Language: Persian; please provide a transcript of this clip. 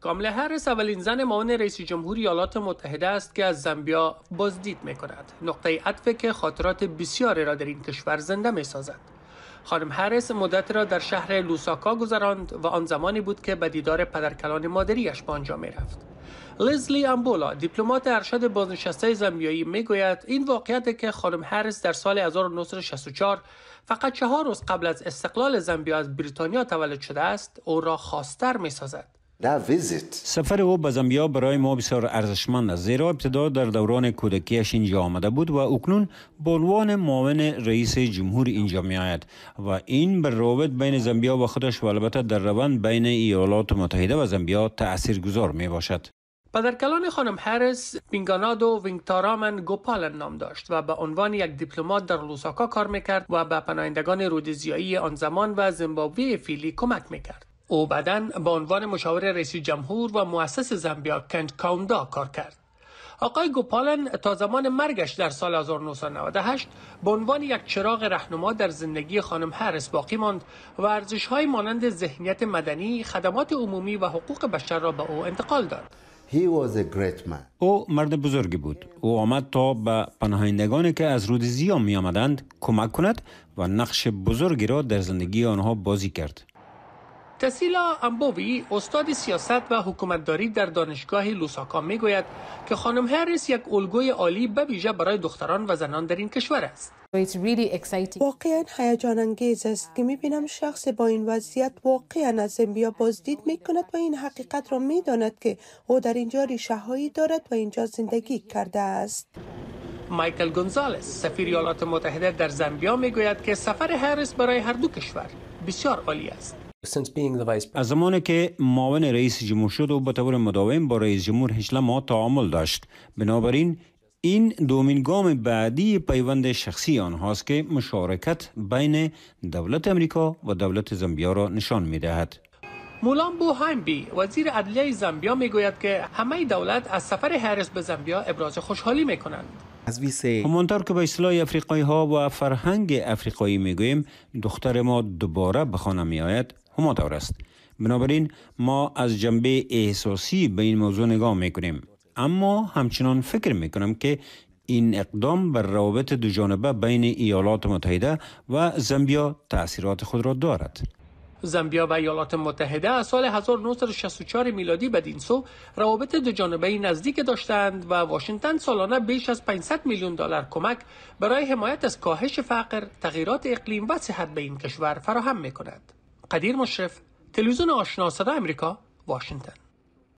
کاملا هرس اولین زن معاون رئیس جمهوری ایالات متحده است که از زامبیا بازدید می کند نقطه عطف که خاطرات بسیاری را در این کشور زنده می سازد خانم هرس مدت را در شهر لوساکا گذراند و آن زمانی بود که به دیدار پدرکلان مادریش به آنجا می رفت لزلی امبولا دیپلمات ارشد بازنشسته زامبیایی میگوید این واقعیت که خانم هریس در سال 1964 فقط چهار روز قبل از استقلال زمبیا از بریتانیا تولد شده است او را می سازد سفر او به زمبیا برای ما بسیار ارزشمند است زیرا ابتدا در دوران کودکیش اینجا آمده بود و اکنون به عنوان معاون رئیس جمهور اینجا می آید و این بر روابط بین زمبیا و خودش و البته در روند بین ایالات متحده و تأثیر گذار می باشد در کلان خانم هرس پینگانادو وینگتارامن گوپالن نام داشت و به عنوان یک دیپلمات در لوساکا کار میکرد و به پناهندگان رودزیایی آن زمان و زیمبابوه فیلی کمک میکرد او بعدا به عنوان مشاور رئیس جمهور و مؤسس زامبیا کنت کاوندا کار کرد آقای گوپالن تا زمان مرگش در سال 1998 به عنوان یک چراغ رهنما در زندگی خانم هرس باقی ماند و ارزش‌های مانند ذهنیت مدنی، خدمات عمومی و حقوق بشر را به او انتقال داد. او مرد بزرگی بود. او آمد تا به پناهندگانی که از رودزی می آمدند کمک کند و نقش بزرگی را در زندگی آنها بازی کرد. تسیلا امبووی استاد سیاست و حکومتداری در دانشگاه لوساکا میگوید که خانم هریس یک الگوی عالی به ویژه برای دختران و زنان در این کشور است. واقعا هیجان انگیز است که بینم شخص با این وضعیت واقعا از زمبیا بازدید میکند و این حقیقت را میداند که او در اینجا ریشه دارد و اینجا زندگی کرده است. مایکل گونزالس سفیر ایالات متحده در می میگوید که سفر هریس برای هر دو کشور بسیار عالی است. از زمانی که معاون رئیس جمهور شد و به طور مداوم با رئیس جمهور هشلا ما تعامل داشت بنابراین این دومین گام بعدی پیوند شخصی آنهاست که مشارکت بین دولت امریکا و دولت زمبیا را نشان می دهد. مولامبو هایمبی وزیر عدلیه زامبیا گوید که همه دولت از سفر هرس به زامبیا ابراز خوشحالی می کنند. همانطور که به اصلاح افریقایی ها و فرهنگ افریقایی گویم دختر ما دوباره به خانه می آید طور است بنابراین ما از جنبه احساسی به این موضوع نگاه میکنیم اما همچنان فکر کنم که این اقدام بر روابط جانبه بین ایالات متحده و زمبیا تاثیرات خود را دارد زمبیا و ایالات متحده از سال 1964 میلادی به دینسو روابط دوجانبه نزدیک داشتند و واشنگتن سالانه بیش از 500 میلیون دلار کمک برای حمایت از کاهش فقر، تغییرات اقلیم و صحت به این کشور فراهم می کند. قدیر مشرف تلویزیون آشنا صدا امریکا واشنگتن